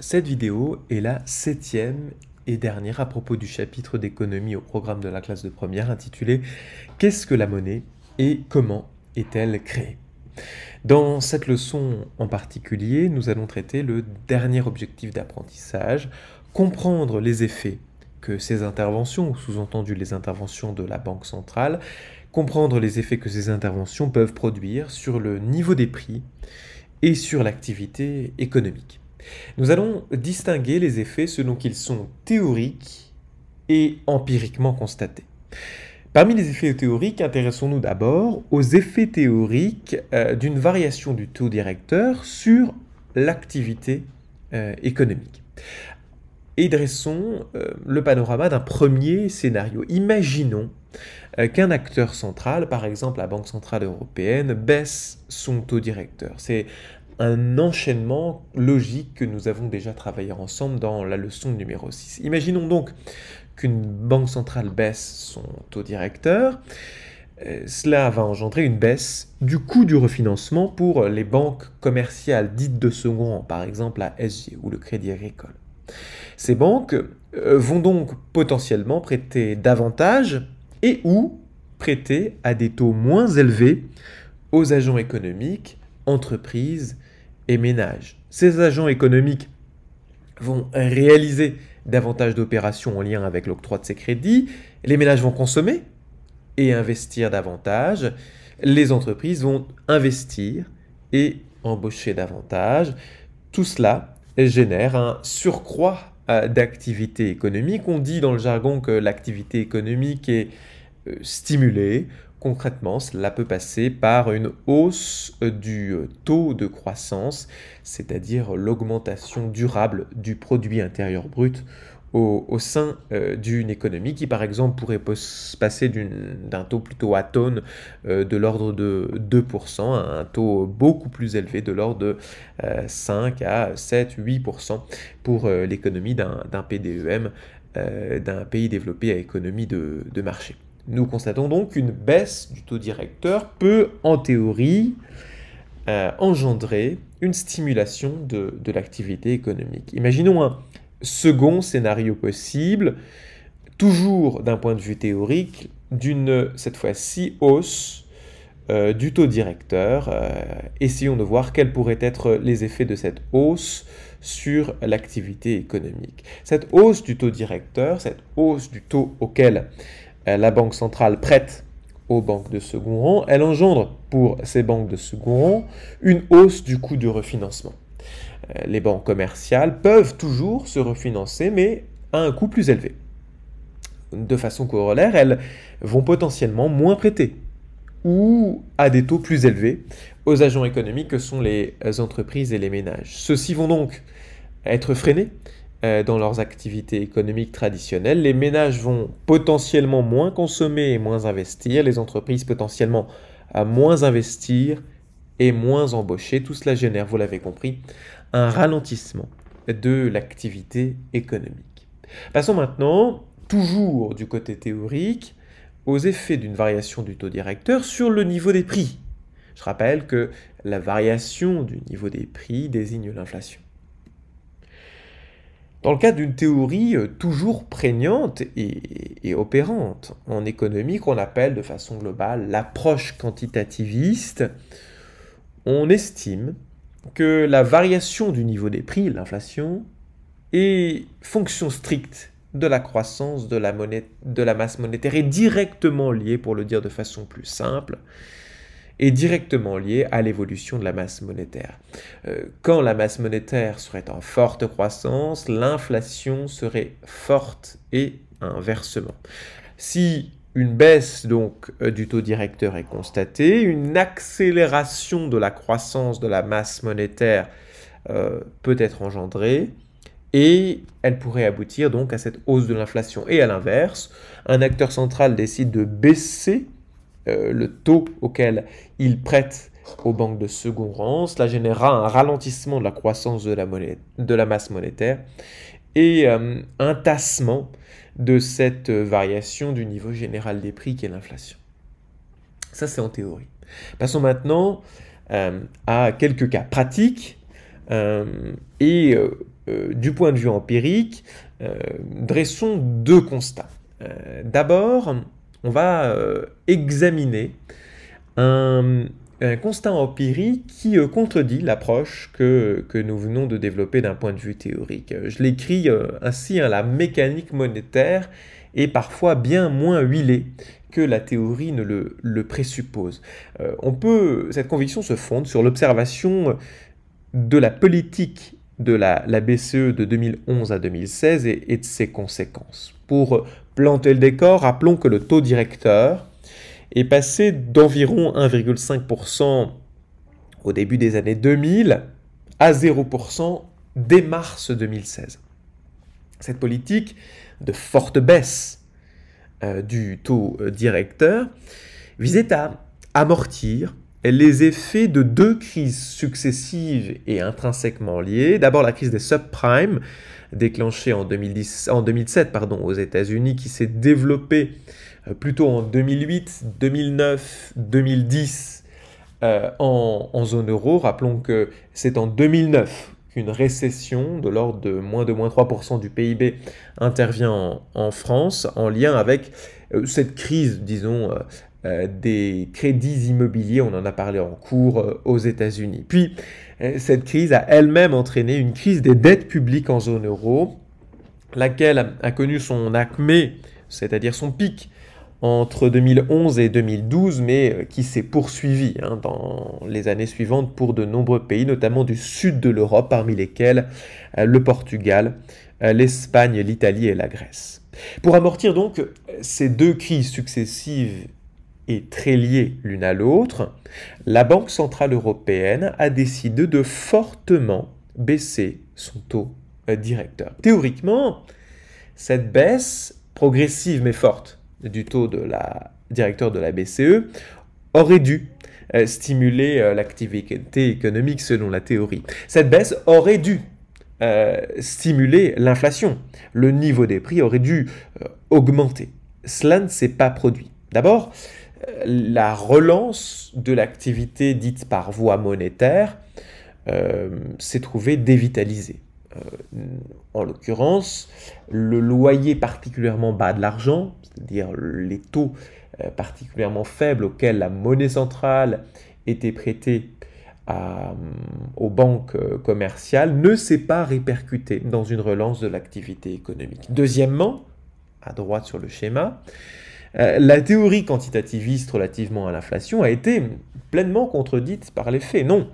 Cette vidéo est la septième et dernière à propos du chapitre d'économie au programme de la classe de première intitulé Qu'est-ce que la monnaie et comment est-elle créée Dans cette leçon en particulier, nous allons traiter le dernier objectif d'apprentissage, comprendre les effets que ces interventions, ou sous-entendu les interventions de la Banque centrale, comprendre les effets que ces interventions peuvent produire sur le niveau des prix et sur l'activité économique. Nous allons distinguer les effets selon qu'ils sont théoriques et empiriquement constatés. Parmi les effets théoriques, intéressons-nous d'abord aux effets théoriques euh, d'une variation du taux directeur sur l'activité euh, économique. Et dressons euh, le panorama d'un premier scénario. Imaginons qu'un acteur central, par exemple la Banque Centrale Européenne, baisse son taux directeur. C'est un enchaînement logique que nous avons déjà travaillé ensemble dans la leçon numéro 6. Imaginons donc qu'une banque centrale baisse son taux directeur. Euh, cela va engendrer une baisse du coût du refinancement pour les banques commerciales dites de second rang, par exemple la SG ou le Crédit Agricole. Ces banques euh, vont donc potentiellement prêter davantage et ou prêter à des taux moins élevés aux agents économiques entreprises et ménages. Ces agents économiques vont réaliser davantage d'opérations en lien avec l'octroi de ces crédits, les ménages vont consommer et investir davantage, les entreprises vont investir et embaucher davantage. Tout cela génère un surcroît euh, d'activité économique. On dit dans le jargon que l'activité économique est euh, stimulée Concrètement, cela peut passer par une hausse euh, du euh, taux de croissance, c'est-à-dire l'augmentation durable du produit intérieur brut au, sein euh, d'une économie qui, par exemple, pourrait passer d'un taux plutôt atone de l'ordre de 2% à un taux beaucoup plus élevé de l'ordre de 5 à 7, 8% pour l'économie d'un PDEM d'un pays développé à économie de marché. Nous constatons donc qu'une baisse du taux directeur peut, en théorie, euh, engendrer une stimulation de, l'activité économique. Imaginons un second scénario possible, toujours d'un point de vue théorique, d'une, cette fois-ci, hausse euh, du taux directeur. Euh, essayons de voir quels pourraient être les effets de cette hausse sur l'activité économique. Cette hausse du taux directeur, cette hausse du taux auquel euh, la Banque centrale prête aux banques de second rang, elle engendre pour ces banques de second rang une hausse du coût de refinancement. Euh, les banques commerciales peuvent toujours se refinancer, mais à un coût plus élevé. De façon corollaire, elles vont potentiellement moins prêter ou à des taux plus élevés aux agents économiques que sont les entreprises et les ménages. Ceux-ci vont donc être freinés euh, dans leurs activités économiques traditionnelles. Les ménages vont potentiellement moins consommer et moins investir, les entreprises potentiellement moins investir et moins embaucher. Tout cela génère, vous l'avez compris, un ralentissement de l'activité économique. Passons maintenant, toujours du côté théorique, aux effets d'une variation du taux directeur sur le niveau des prix. Je rappelle que la variation du niveau des prix désigne l'inflation. Dans le cadre d'une théorie euh, toujours prégnante et, opérante en économie qu'on appelle de façon globale l'approche quantitativiste, on estime que la variation du niveau des prix, l'inflation, est fonction stricte de la croissance de la, de la masse monétaire et directement liée, pour le dire de façon plus simple, est directement lié à l'évolution de la masse monétaire. Euh, quand la masse monétaire serait en forte croissance, l'inflation serait forte et inversement. Si une baisse donc euh, du taux directeur est constatée, une accélération de la croissance de la masse monétaire euh, peut être engendrée et elle pourrait aboutir donc à cette hausse de l'inflation. Et à l'inverse, un acteur central décide de baisser euh, le taux auquel ils prêtent aux banques de second rang. Cela générera un ralentissement de la croissance de la, de la masse monétaire et euh, un tassement de cette variation du niveau général des prix qui est l'inflation. Ça, c'est en théorie. Passons maintenant euh, à quelques cas pratiques. et du point de vue empirique, dressons deux constats. D'abord, on va euh, examiner un, constat empirique qui euh, contredit l'approche que, que, nous venons de développer d'un point de vue théorique. Je l'écris euh, ainsi, hein, la mécanique monétaire est parfois bien moins huilée que la théorie ne le, présuppose. on peut, cette conviction se fonde sur l'observation de la politique de la, BCE de 2011 à 2016 et, et de ses conséquences. Pour planter le décor, rappelons que le taux directeur est passé d'environ 1,5% au début des années 2000 à 0% dès mars 2016. Cette politique de forte baisse euh, du taux euh, directeur visait à amortir les effets de deux crises successives et intrinsèquement liées. D'abord la crise des subprimes déclenché en, 2010, en 2007 pardon, aux États-Unis, qui s'est développé euh, plutôt en 2008, 2009, 2010 en, zone euro. Rappelons que c'est en 2009 qu'une récession de l'ordre de moins de moins 3% du PIB intervient en, France, en lien avec euh, cette crise, disons, euh, euh, des crédits immobiliers, on en a parlé en cours euh, aux États-Unis. Puis, euh, cette crise a elle-même entraîné une crise des dettes publiques en zone euro, laquelle a connu son acmé, c'est-à-dire son pic, entre 2011 et 2012, mais qui s'est poursuivie hein, dans les années suivantes pour de nombreux pays, notamment du sud de l'Europe, parmi lesquels le Portugal, l'Espagne, l'Italie et la Grèce. Pour amortir donc ces deux crises successives et très liées l'une à l'autre, la Banque centrale européenne a décidé de fortement baisser son taux euh, directeur. Théoriquement, cette baisse progressive mais forte du taux de la directeur de la BCE aurait dû euh, stimuler euh, l'activité économique selon la théorie. Cette baisse aurait dû stimuler l'inflation. Le niveau des prix aurait dû augmenter. Cela ne s'est pas produit. D'abord, la relance de l'activité dite par voie monétaire euh, s'est trouvée dévitalisée. Euh, en l'occurrence, le loyer particulièrement bas de l'argent, c'est-à-dire les taux euh, particulièrement faibles auxquels la monnaie centrale était prêtée aux banques commerciales, ne s'est pas répercuté dans une relance de l'activité économique. Deuxièmement, à droite sur le schéma, euh, la théorie quantitativiste relativement à l'inflation a été pleinement contredite par les faits. Non.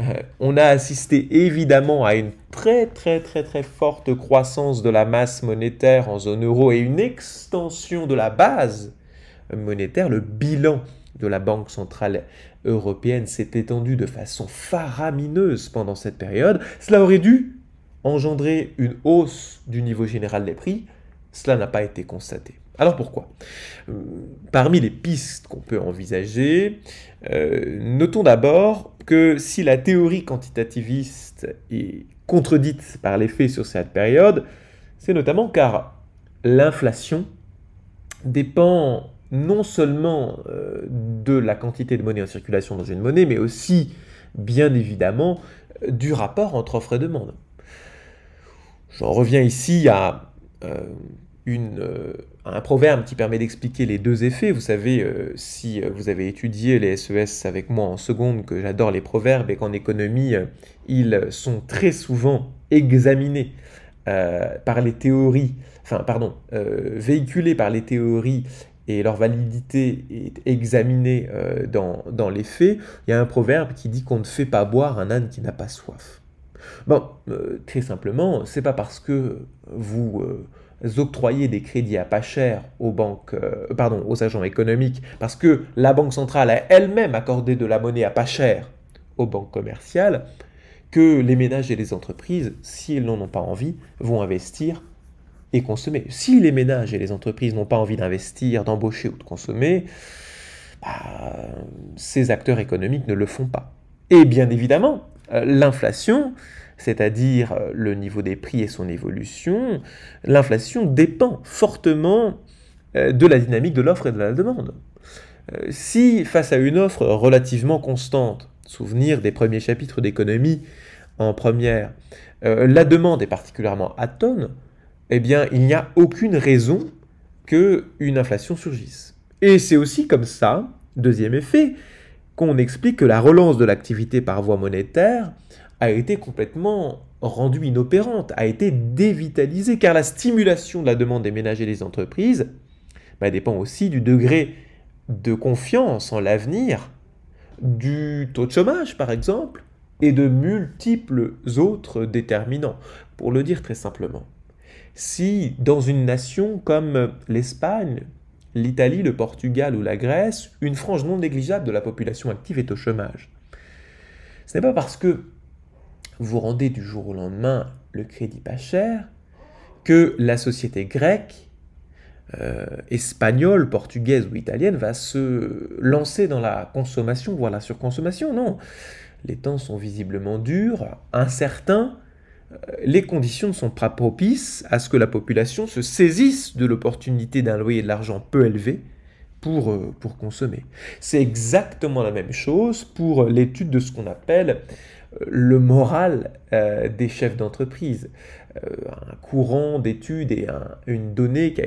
Euh, on a assisté évidemment à une très très très très forte croissance de la masse monétaire en zone euro et une extension de la base monétaire. Le bilan de la Banque centrale européenne s'est étendu de façon faramineuse pendant cette période. Cela aurait dû engendrer une hausse du niveau général des prix. Cela n'a pas été constaté. Alors pourquoi euh, Parmi les pistes qu'on peut envisager, euh, notons d'abord que si la théorie quantitativiste est contredite par les faits sur cette période, c'est notamment car l'inflation dépend non seulement euh, de la quantité de monnaie en circulation dans une monnaie, mais aussi, bien évidemment, du rapport entre offre et demande. J'en reviens ici à une, euh, un proverbe qui permet d'expliquer les deux effets. Vous savez, euh, si euh, vous avez étudié les SES e avec moi en seconde, que j'adore les proverbes et qu'en économie, ils sont très souvent examinés par les théories, enfin pardon, véhiculés par les théories et leur validité est examinée dans, les faits, il y a un proverbe qui dit qu'on ne fait pas boire un âne qui n'a pas soif. Bon, très simplement, c'est pas parce que vous octroyer des crédits à pas cher aux banques, euh, pardon, aux agents économiques, parce que la banque centrale a elle-même accordé de la monnaie à pas cher aux banques commerciales, que les ménages et les entreprises, s'ils n'en ont pas envie, vont investir et consommer. Si les ménages et les entreprises n'ont pas envie d'investir, d'embaucher ou de consommer, bah, ces acteurs économiques ne le font pas. Et bien évidemment, euh, l'inflation, c'est-à-dire euh, le niveau des prix et son évolution, l'inflation dépend fortement euh, de la dynamique de l'offre et de la demande. Euh, si face à une offre relativement constante, souvenir des premiers chapitres d'économie en première, la demande est particulièrement atone, eh bien il n'y a aucune raison que une inflation surgisse. Et c'est aussi comme ça, deuxième effet, qu'on explique que la relance de l'activité par voie monétaire a été complètement rendue inopérante, a été dévitalisée, car la stimulation de la demande des ménages et des entreprises bah, dépend aussi du degré de confiance en l'avenir, du taux de chômage par exemple, et de multiples autres déterminants, pour le dire très simplement. Si dans une nation comme l'Espagne, l'Italie, le Portugal ou la Grèce, une frange non négligeable de la population active est au chômage, ce n'est pas parce que vous rendez du jour au lendemain le crédit pas cher, que la société grecque, euh, espagnole, portugaise ou italienne va se lancer dans la consommation, voire la surconsommation. Non, les temps sont visiblement durs, incertains, euh, les conditions ne sont pas propices à ce que la population se saisisse de l'opportunité d'un loyer de l'argent peu élevé pour, euh, pour consommer. C'est exactement la même chose pour l'étude de ce qu'on appelle le moral euh, des chefs d'entreprise. Euh, un courant d'études et une donnée qui,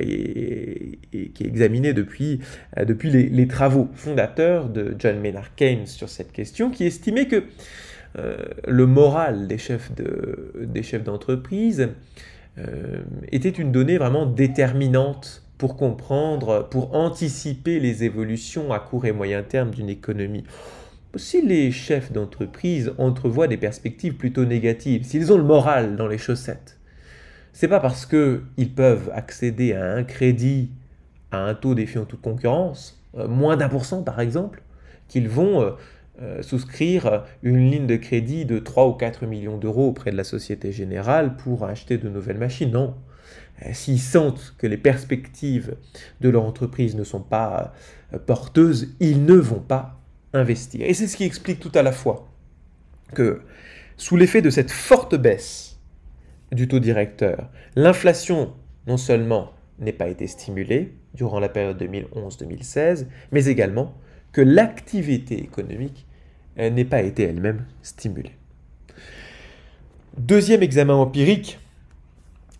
est examinée depuis, euh, les, travaux fondateurs de John Maynard Keynes sur cette question, qui estimait que le moral des chefs, de, des chefs d'entreprise était une donnée vraiment déterminante pour comprendre, pour anticiper les évolutions à court et moyen terme d'une économie si les chefs d'entreprise entrevoient des perspectives plutôt négatives, s'ils ont le moral dans les chaussettes, c'est pas parce qu'ils peuvent accéder à un crédit à un taux défiant toute concurrence, euh, moins d'un pour cent par exemple, qu'ils vont euh, euh, souscrire une ligne de crédit de 3 ou 4 millions d'euros auprès de la Société Générale pour acheter de nouvelles machines. Non. S'ils sentent que les perspectives de leur entreprise ne sont pas porteuses, ils ne vont pas investir. Et c'est ce qui explique tout à la fois que sous l'effet de cette forte baisse du taux directeur, l'inflation non seulement n'ait pas été stimulée durant la période 2011-2016, mais également que l'activité économique euh, n'ait pas été elle-même stimulée. Deuxième examen empirique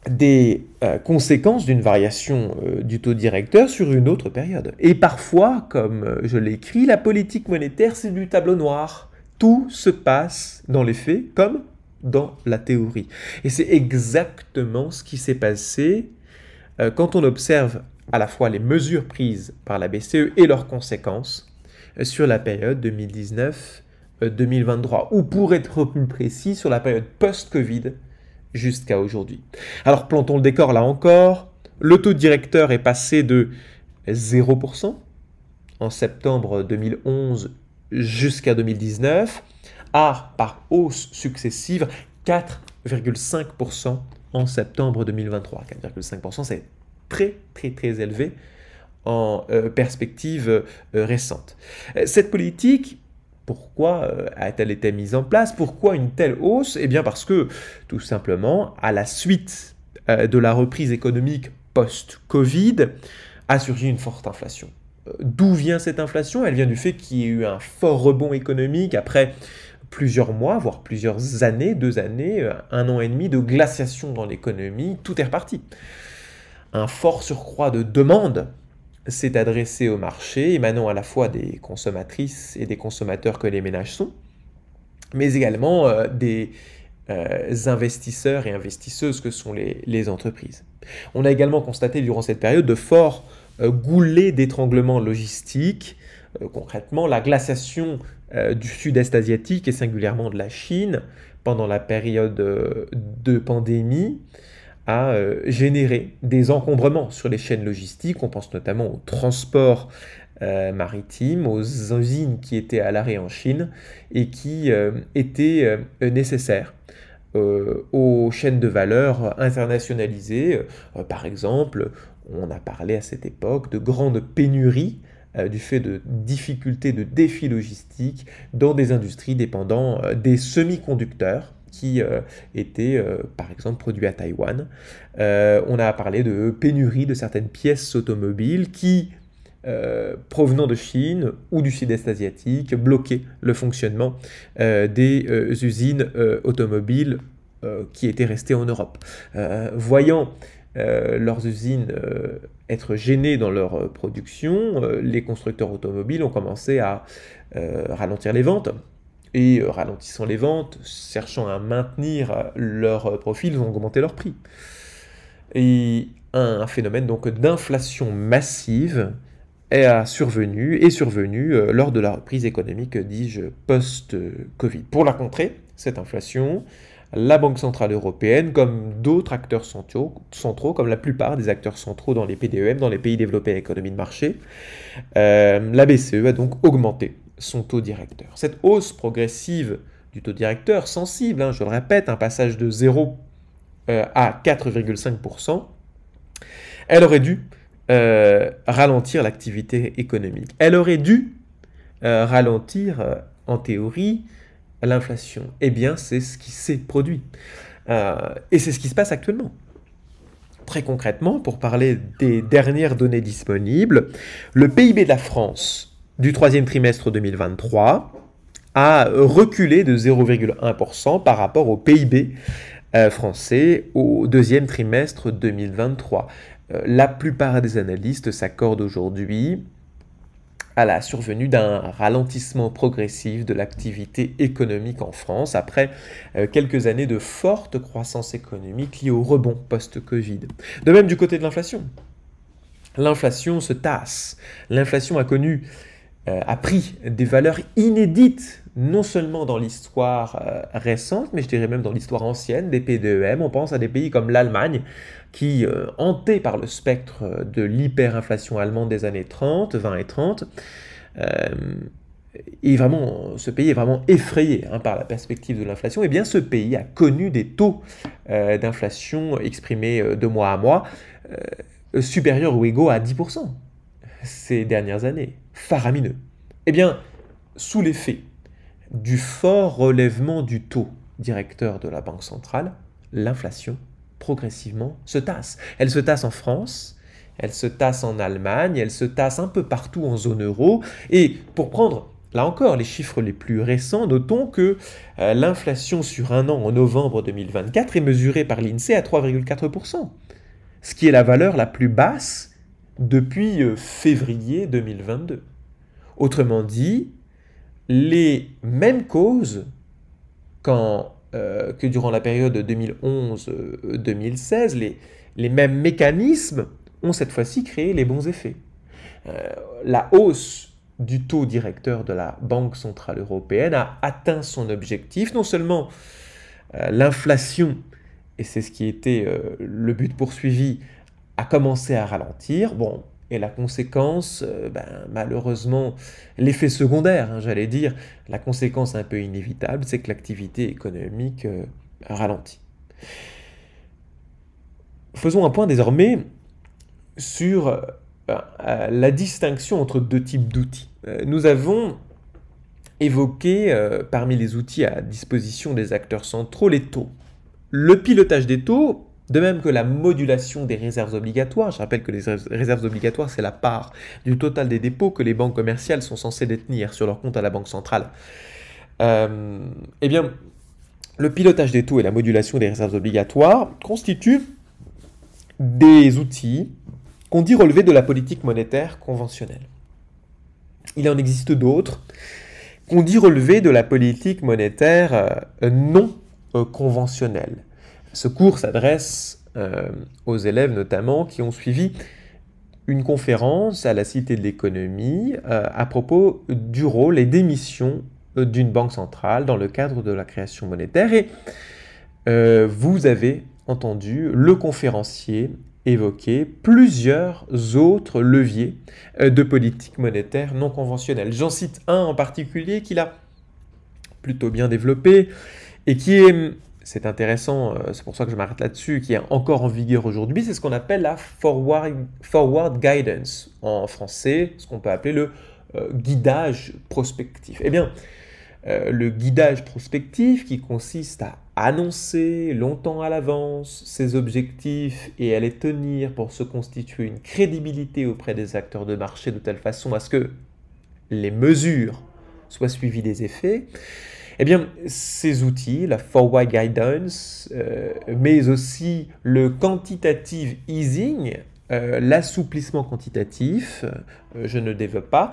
des euh, conséquences d'une variation euh, du taux directeur sur une autre période. Et parfois, comme euh, je l'écris, la politique monétaire, c'est du tableau noir. Tout se passe dans les faits comme dans la théorie. Et c'est exactement ce qui s'est passé quand on observe à la fois les mesures prises par la BCE et leurs conséquences sur la période 2019-2023, ou pour être plus précis, sur la période post-Covid jusqu'à aujourd'hui. Alors plantons le décor là encore. Le taux directeur est passé de 0% en septembre 2011 jusqu'à 2019 à, par hausse successive, 4,5% en septembre 2023. 4,5%, c'est très très très élevé en euh, perspective euh, récente. Euh, cette politique pourquoi euh, a-t-elle été mise en place Pourquoi une telle hausse Eh bien parce que, tout simplement, à la suite euh, de la reprise économique post-Covid, a surgi une forte inflation. Euh, d'où vient cette inflation Elle vient du fait qu'il y a eu un fort rebond économique après plusieurs mois, voire plusieurs années, deux années, un an et demi de glaciation dans l'économie, tout est reparti. Un fort surcroît de demande s'est adressé au marché, émanant à la fois des consommatrices et des consommateurs que les ménages sont, mais également euh, des euh, investisseurs et investisseuses que sont les, entreprises. On a également constaté durant cette période de forts euh, goulets d'étranglement logistique, concrètement la glaciation du sud-est asiatique et singulièrement de la Chine pendant la période de pandémie, à euh, générer des encombrements sur les chaînes logistiques. On pense notamment au transport maritimes, euh, maritime, aux usines qui étaient à l'arrêt en Chine et qui euh, étaient nécessaires aux chaînes de valeur internationalisées. par exemple, on a parlé à cette époque de grandes pénuries du fait de difficultés, de défis logistiques dans des industries dépendant des semi-conducteurs qui euh, étaient euh, par exemple produits à Taïwan. Euh, on a parlé de pénurie de certaines pièces automobiles qui, provenant de Chine ou du sud-est asiatique, bloquaient le fonctionnement des usines automobiles qui étaient restées en Europe. voyant leurs usines être gênées dans leur production, les constructeurs automobiles ont commencé à ralentir les ventes et euh, ralentissant les ventes, cherchant à maintenir euh, leur euh, profit, ils ont augmenté leur prix. Et un, phénomène donc d'inflation massive est survenu et survenu lors de la reprise économique, dis-je, post-Covid. Pour la contrer, cette inflation, la Banque Centrale Européenne, comme d'autres acteurs centraux, comme la plupart des acteurs centraux dans les PDEM, dans les pays développés à l'économie de marché, la BCE a donc augmenté son taux directeur. Cette hausse progressive du taux directeur, sensible, hein, je le répète, un passage de 0 euh, à 4,5%, elle aurait dû euh, ralentir l'activité économique. Elle aurait dû euh, ralentir, en théorie, l'inflation. Eh bien, c'est ce qui s'est produit. et c'est ce qui se passe actuellement. Très concrètement, pour parler des dernières données disponibles, le PIB de la France du troisième trimestre 2023 a reculé de 0,1% par rapport au PIB euh, français au deuxième trimestre 2023. Euh, la plupart des analystes s'accordent aujourd'hui à la survenue d'un ralentissement progressif de l'activité économique en France après euh, quelques années de forte croissance économique liée au rebond post-Covid. De même du côté de l'inflation. L'inflation se tasse. L'inflation a connu euh, a pris des valeurs inédites, non seulement dans l'histoire euh, récente, mais je dirais même dans l'histoire ancienne des PDEM. On pense à des pays comme l'Allemagne, qui, hantée euh, hanté par le spectre de l'hyperinflation allemande des années 30, 20 et 30, vraiment, ce pays est vraiment effrayé hein, par la perspective de l'inflation, et eh bien ce pays a connu des taux d'inflation exprimés de mois à mois supérieurs ou égaux à 10% ces dernières années, faramineux. Eh bien, sous l'effet du fort relèvement du taux directeur de la Banque centrale, l'inflation progressivement se tasse. Elle se tasse en France, elle se tasse en Allemagne, elle se tasse un peu partout en zone euro. Et pour prendre, là encore, les chiffres les plus récents, notons que euh, l'inflation sur un an en novembre 2024 est mesurée par l'INSEE à 3,4%, ce qui est la valeur la plus basse depuis euh, février 2022. Autrement dit, les mêmes causes euh, que durant la période 2011-2016, euh, les, mêmes mécanismes ont cette fois-ci créé les bons effets. la hausse du taux directeur de la Banque Centrale Européenne a atteint son objectif, non seulement l'inflation, et c'est ce qui était le but poursuivi, a commencé à ralentir. Bon, et la conséquence, euh, ben, malheureusement, l'effet secondaire, hein, j'allais dire, la conséquence un peu inévitable, c'est que l'activité économique euh, ralentit. Faisons un point désormais sur euh, la distinction entre deux types d'outils. nous avons évoqué parmi les outils à disposition des acteurs centraux les taux. Le pilotage des taux de même que la modulation des réserves obligatoires, je rappelle que les réserves obligatoires, c'est la part du total des dépôts que les banques commerciales sont censées détenir sur leur compte à la Banque centrale. Euh, eh bien, le pilotage des taux et la modulation des réserves obligatoires constituent des outils qu'on dit relever de la politique monétaire conventionnelle. Il en existe d'autres qu'on dit relever de la politique monétaire euh, non euh, conventionnelle. Ce cours s'adresse euh, aux élèves notamment qui ont suivi une conférence à la Cité de l'économie euh, à propos du rôle et des missions euh, d'une banque centrale dans le cadre de la création monétaire. Et vous avez entendu le conférencier évoquer plusieurs autres leviers de politique monétaire non conventionnelle. J'en cite un en particulier qu'il a plutôt bien développé et qui est c'est intéressant, euh, c'est pour ça que je m'arrête là-dessus, qui est encore en vigueur aujourd'hui, c'est ce qu'on appelle la forward, guidance en français, ce qu'on peut appeler le euh, guidage prospectif. Eh bien, euh, le guidage prospectif qui consiste à annoncer longtemps à l'avance ses objectifs et à les tenir pour se constituer une crédibilité auprès des acteurs de marché de telle façon à ce que les mesures soient suivies des effets, eh bien, ces outils, la 4Y guidance, euh, mais aussi le quantitative easing, euh, l'assouplissement quantitatif, euh, je ne développe pas,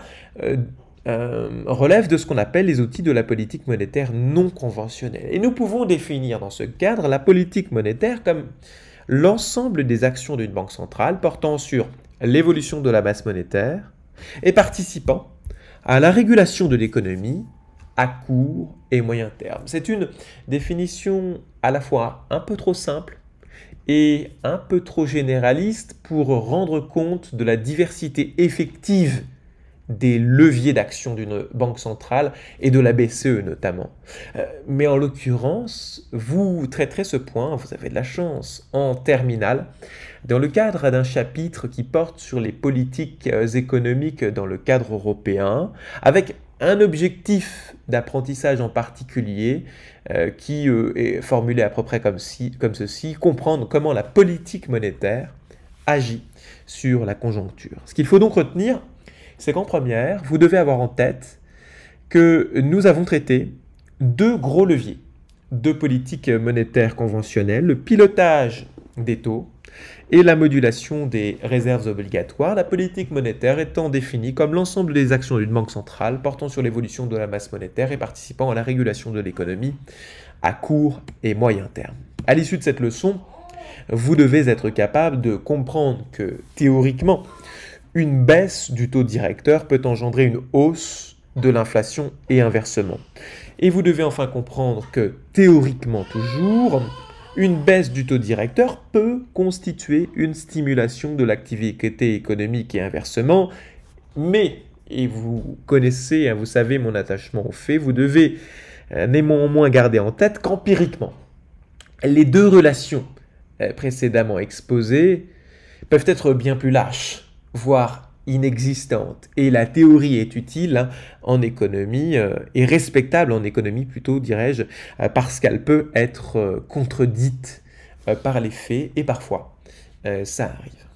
relèvent de ce qu'on appelle les outils de la politique monétaire non conventionnelle. Et nous pouvons définir dans ce cadre la politique monétaire comme l'ensemble des actions d'une banque centrale portant sur l'évolution de la masse monétaire et participant à la régulation de l'économie à court et moyen terme. C'est une définition à la fois un peu trop simple et un peu trop généraliste pour rendre compte de la diversité effective des leviers d'action d'une banque centrale et de la BCE notamment. Euh, mais en l'occurrence, vous traiterez ce point, vous avez de la chance, en terminale, dans le cadre d'un chapitre qui porte sur les politiques euh, économiques dans le cadre européen, avec un objectif d'apprentissage en particulier euh, qui euh, est formulé à peu près comme, comme ceci, comprendre comment la politique monétaire agit sur la conjoncture. Ce qu'il faut donc retenir, c'est qu'en première, vous devez avoir en tête que nous avons traité deux gros leviers de politique monétaire conventionnelle, le pilotage des taux et la modulation des réserves obligatoires, la politique monétaire étant définie comme l'ensemble des actions d'une banque centrale portant sur l'évolution de la masse monétaire et participant à la régulation de l'économie à court et moyen terme. À l'issue de cette leçon, vous devez être capable de comprendre que théoriquement, une baisse du taux directeur peut engendrer une hausse de l'inflation et inversement. Et vous devez enfin comprendre que théoriquement toujours, une baisse du taux directeur peut constituer une stimulation de l'activité économique et inversement, mais, et vous connaissez, hein, vous savez mon attachement aux faits, vous devez euh, néanmoins garder en tête qu'empiriquement, les deux relations euh, précédemment exposées peuvent être bien plus lâches, voire inexistante. Et la théorie est utile hein, en économie, euh, et respectable en économie plutôt, dirais-je, euh, parce qu'elle peut être euh, contredite par les faits, et parfois, ça arrive.